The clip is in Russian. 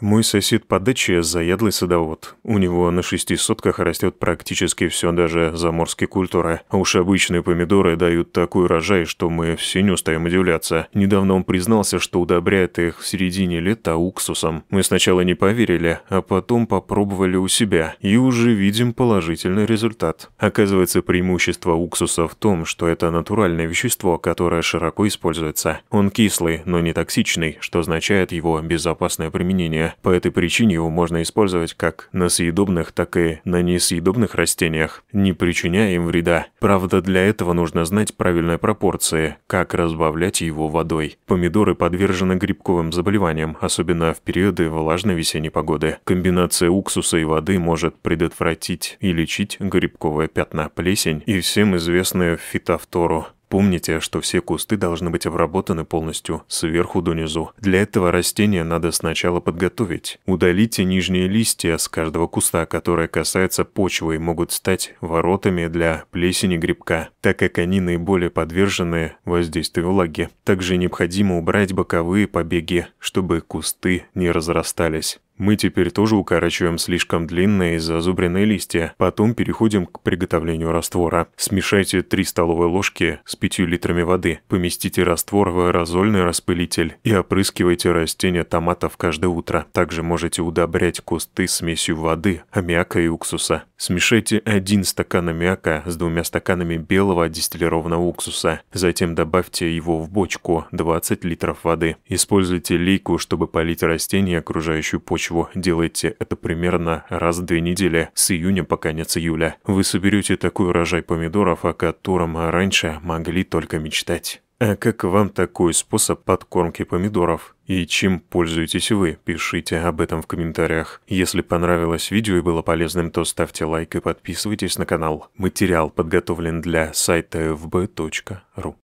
Мой сосед по даче – заядлый садовод. У него на шести сотках растет практически все, даже заморские культуры. А уж обычные помидоры дают такой урожай, что мы все не устаем удивляться. Недавно он признался, что удобряет их в середине лета уксусом. Мы сначала не поверили, а потом попробовали у себя. И уже видим положительный результат. Оказывается, преимущество уксуса в том, что это натуральное вещество, которое широко используется. Он кислый, но не токсичный, что означает его безопасное применение по этой причине его можно использовать как на съедобных, так и на несъедобных растениях, не причиняя им вреда. Правда, для этого нужно знать правильные пропорции, как разбавлять его водой. Помидоры подвержены грибковым заболеваниям, особенно в периоды влажной весенней погоды. Комбинация уксуса и воды может предотвратить и лечить грибковые пятна, плесень и всем известную фитофтору. Помните, что все кусты должны быть обработаны полностью, сверху донизу. Для этого растение надо сначала подготовить. Удалите нижние листья с каждого куста, которые касаются почвы и могут стать воротами для плесени грибка, так как они наиболее подвержены воздействию влаги. Также необходимо убрать боковые побеги, чтобы кусты не разрастались. Мы теперь тоже укорачиваем слишком длинные и зазубренные листья, потом переходим к приготовлению раствора. Смешайте 3 столовые ложки с 5 литрами воды, поместите раствор в аэрозольный распылитель и опрыскивайте растения томатов каждое утро. Также можете удобрять кусты смесью воды, аммиака и уксуса. Смешайте один стакан аммиака с двумя стаканами белого дистиллированного уксуса, затем добавьте его в бочку 20 литров воды. Используйте лейку, чтобы полить растения окружающую почву чего делаете это примерно раз в две недели, с июня по конец июля. Вы соберете такой урожай помидоров, о котором раньше могли только мечтать. А как вам такой способ подкормки помидоров? И чем пользуетесь вы? Пишите об этом в комментариях. Если понравилось видео и было полезным, то ставьте лайк и подписывайтесь на канал. Материал подготовлен для сайта fb.ru.